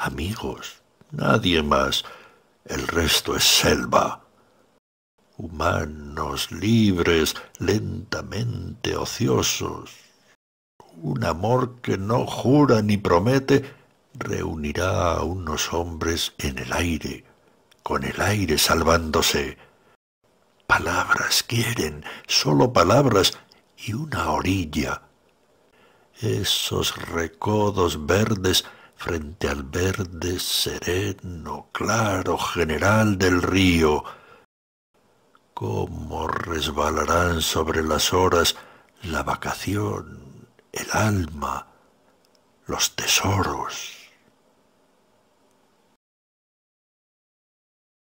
amigos, nadie más. El resto es selva. Humanos libres, lentamente ociosos. Un amor que no jura ni promete reunirá a unos hombres en el aire, con el aire salvándose. Palabras quieren, sólo palabras y una orilla. Esos recodos verdes frente al verde sereno, claro, general del río. Cómo resbalarán sobre las horas la vacación, el alma, los tesoros.